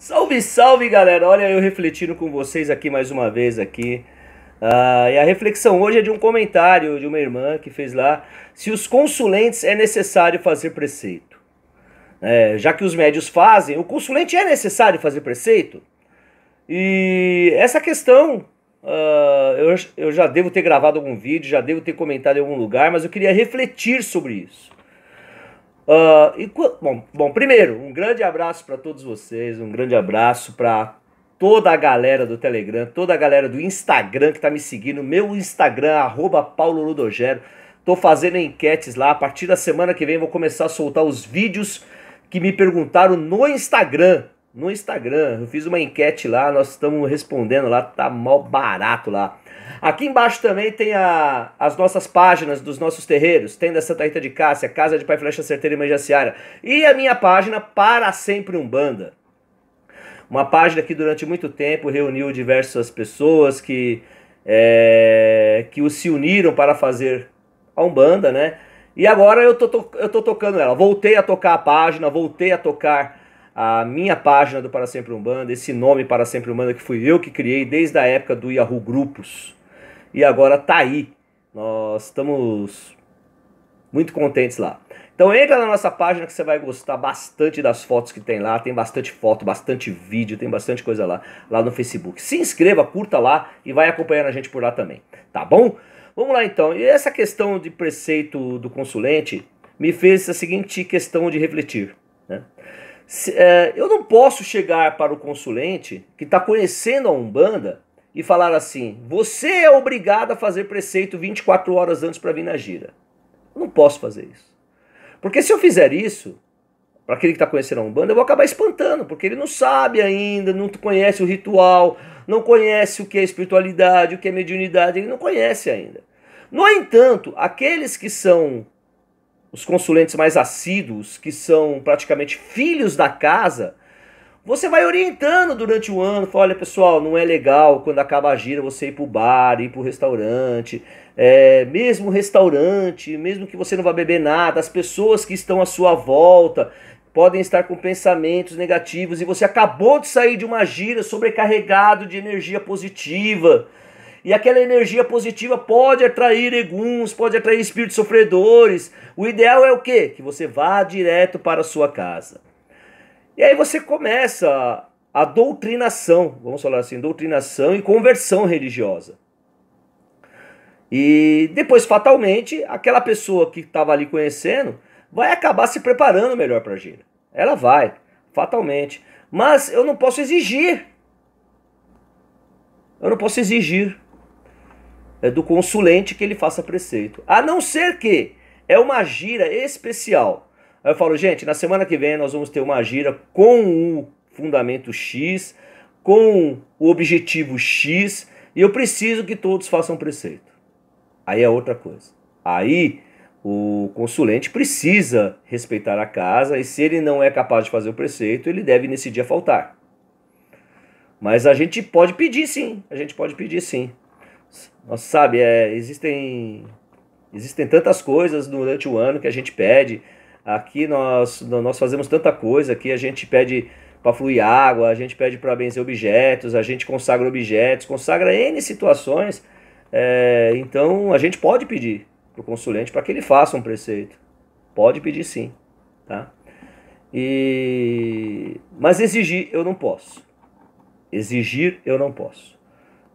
Salve, salve, galera! Olha eu refletindo com vocês aqui mais uma vez aqui. Ah, e a reflexão hoje é de um comentário de uma irmã que fez lá se os consulentes é necessário fazer preceito. É, já que os médios fazem, o consulente é necessário fazer preceito? E essa questão ah, eu, eu já devo ter gravado algum vídeo, já devo ter comentado em algum lugar, mas eu queria refletir sobre isso. Ah, e, bom, bom, primeiro, um grande abraço para todos vocês, um grande abraço para toda a galera do Telegram, toda a galera do Instagram que tá me seguindo, meu Instagram, arroba Paulo Ludogero. Tô fazendo enquetes lá, a partir da semana que vem vou começar a soltar os vídeos que me perguntaram no Instagram no Instagram. Eu fiz uma enquete lá, nós estamos respondendo lá, tá mal barato lá. Aqui embaixo também tem a, as nossas páginas dos nossos terreiros. Tem da Santa Rita de Cássia, Casa de Pai Flecha Certeira e Manjaciara. E a minha página Para Sempre Umbanda. Uma página que durante muito tempo reuniu diversas pessoas que, é, que se uniram para fazer a Umbanda, né? E agora eu tô, eu tô tocando ela. Voltei a tocar a página, voltei a tocar a minha página do Para Sempre Umbanda, esse nome Para Sempre Umbanda que fui eu que criei desde a época do Yahoo Grupos. E agora tá aí. Nós estamos muito contentes lá. Então entra na nossa página que você vai gostar bastante das fotos que tem lá. Tem bastante foto, bastante vídeo, tem bastante coisa lá, lá no Facebook. Se inscreva, curta lá e vai acompanhando a gente por lá também, tá bom? Vamos lá então. E essa questão de preceito do consulente me fez a seguinte questão de refletir, né? é, eu não posso chegar para o consulente que está conhecendo a Umbanda e falar assim: você é obrigado a fazer preceito 24 horas antes para vir na gira. Eu não posso fazer isso. Porque se eu fizer isso, para aquele que está conhecendo a Umbanda, eu vou acabar espantando, porque ele não sabe ainda, não conhece o ritual, não conhece o que é espiritualidade, o que é mediunidade, ele não conhece ainda. No entanto, aqueles que são os consulentes mais assíduos, que são praticamente filhos da casa, você vai orientando durante o ano, fala, olha pessoal, não é legal quando acaba a gira você ir para o bar, ir para o restaurante, é, mesmo restaurante, mesmo que você não vá beber nada, as pessoas que estão à sua volta podem estar com pensamentos negativos e você acabou de sair de uma gira sobrecarregado de energia positiva. E aquela energia positiva pode atrair eguns, pode atrair espíritos sofredores. O ideal é o quê? Que você vá direto para a sua casa. E aí você começa a doutrinação, vamos falar assim, doutrinação e conversão religiosa. E depois, fatalmente, aquela pessoa que estava ali conhecendo vai acabar se preparando melhor para a gira. Ela vai, fatalmente. Mas eu não posso exigir. Eu não posso exigir. É, do consulente que ele faça preceito. A não ser que é uma gira especial. Aí eu falo, gente, na semana que vem nós vamos ter uma gira com o fundamento X, com o objetivo X, e eu preciso que todos façam preceito. Aí é outra coisa. Aí o consulente precisa respeitar a casa e se ele não é capaz de fazer o preceito, ele deve nesse dia faltar. Mas a gente pode pedir sim, a gente pode pedir sim. Nossa, sabe, é, existem, existem tantas coisas durante o ano que a gente pede. Aqui nós, nós fazemos tanta coisa, aqui a gente pede para fluir água, a gente pede para benzer objetos, a gente consagra objetos, consagra N situações. É, então a gente pode pedir para o consulente para que ele faça um preceito. Pode pedir sim. Tá? E... Mas exigir eu não posso. Exigir eu não posso.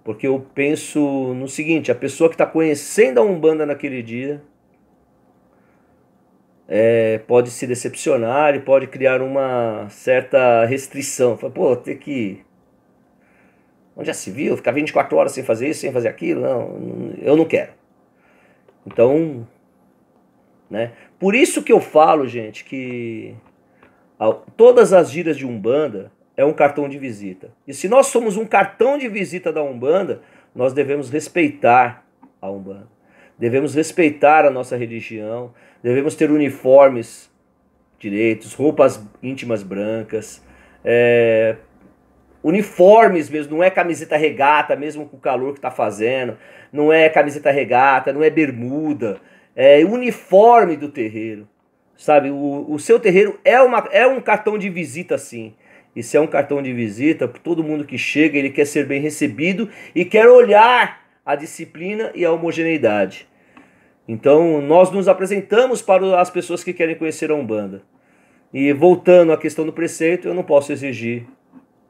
Porque eu penso no seguinte: a pessoa que está conhecendo a Umbanda naquele dia é, pode se decepcionar e pode criar uma certa restrição. Fala, pô, ter que. Onde já se viu? Ficar 24 horas sem fazer isso, sem fazer aquilo? Não, eu não quero. Então, né? Por isso que eu falo, gente, que todas as giras de Umbanda é um cartão de visita. E se nós somos um cartão de visita da Umbanda, nós devemos respeitar a Umbanda. Devemos respeitar a nossa religião, devemos ter uniformes direitos, roupas íntimas brancas, é, uniformes mesmo, não é camiseta regata, mesmo com o calor que está fazendo, não é camiseta regata, não é bermuda, é uniforme do terreiro, sabe? O, o seu terreiro é, uma, é um cartão de visita, assim. Isso é um cartão de visita, todo mundo que chega, ele quer ser bem recebido e quer olhar a disciplina e a homogeneidade. Então, nós nos apresentamos para as pessoas que querem conhecer a Umbanda. E voltando à questão do preceito, eu não posso exigir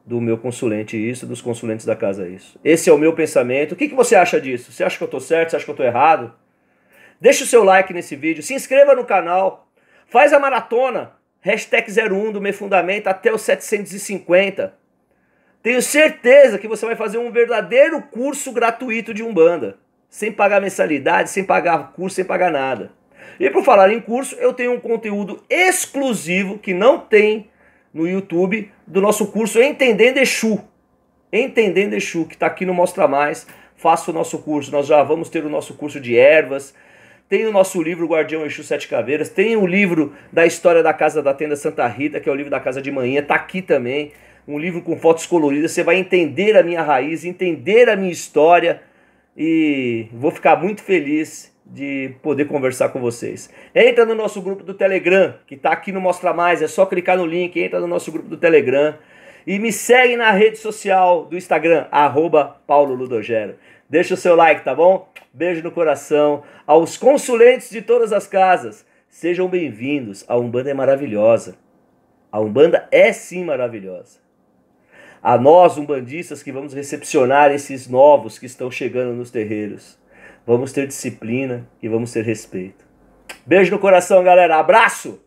do meu consulente isso, dos consulentes da casa isso. Esse é o meu pensamento. O que, que você acha disso? Você acha que eu estou certo? Você acha que eu estou errado? Deixe o seu like nesse vídeo, se inscreva no canal, faz a maratona hashtag 01 do Me fundamento até os 750. Tenho certeza que você vai fazer um verdadeiro curso gratuito de Umbanda. Sem pagar mensalidade, sem pagar curso, sem pagar nada. E por falar em curso, eu tenho um conteúdo exclusivo que não tem no YouTube do nosso curso Entendendo Exu. Entendendo Exu, que está aqui no Mostra Mais. Faça o nosso curso. Nós já vamos ter o nosso curso de ervas tem o nosso livro Guardião Exu Sete Caveiras, tem o livro da história da Casa da Tenda Santa Rita, que é o livro da Casa de Manhã, tá aqui também. Um livro com fotos coloridas, você vai entender a minha raiz, entender a minha história e vou ficar muito feliz de poder conversar com vocês. Entra no nosso grupo do Telegram, que tá aqui no Mostra Mais, é só clicar no link, entra no nosso grupo do Telegram e me segue na rede social do Instagram, arroba Paulo Ludogero. Deixa o seu like, tá bom? Beijo no coração. Aos consulentes de todas as casas, sejam bem-vindos. A Umbanda é maravilhosa. A Umbanda é sim maravilhosa. A nós, umbandistas, que vamos recepcionar esses novos que estão chegando nos terreiros. Vamos ter disciplina e vamos ter respeito. Beijo no coração, galera. Abraço!